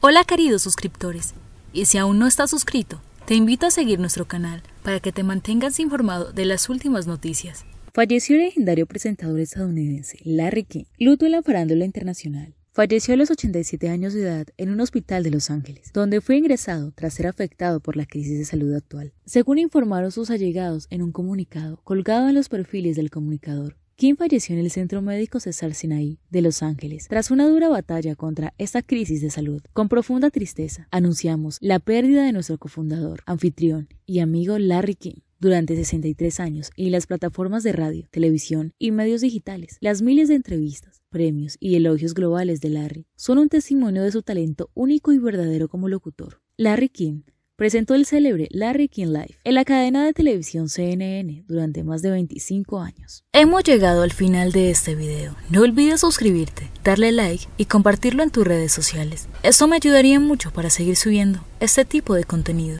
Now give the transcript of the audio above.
Hola queridos suscriptores, y si aún no estás suscrito, te invito a seguir nuestro canal para que te mantengas informado de las últimas noticias. Falleció el legendario presentador estadounidense Larry King, luto en la farándula internacional. Falleció a los 87 años de edad en un hospital de Los Ángeles, donde fue ingresado tras ser afectado por la crisis de salud actual, según informaron sus allegados en un comunicado colgado en los perfiles del comunicador. Kim falleció en el Centro Médico Cesar Sinaí de Los Ángeles tras una dura batalla contra esta crisis de salud. Con profunda tristeza, anunciamos la pérdida de nuestro cofundador, anfitrión y amigo Larry King durante 63 años y las plataformas de radio, televisión y medios digitales, las miles de entrevistas, premios y elogios globales de Larry son un testimonio de su talento único y verdadero como locutor. Larry King presentó el célebre Larry King Live en la cadena de televisión CNN durante más de 25 años. Hemos llegado al final de este video. No olvides suscribirte, darle like y compartirlo en tus redes sociales. Esto me ayudaría mucho para seguir subiendo este tipo de contenido.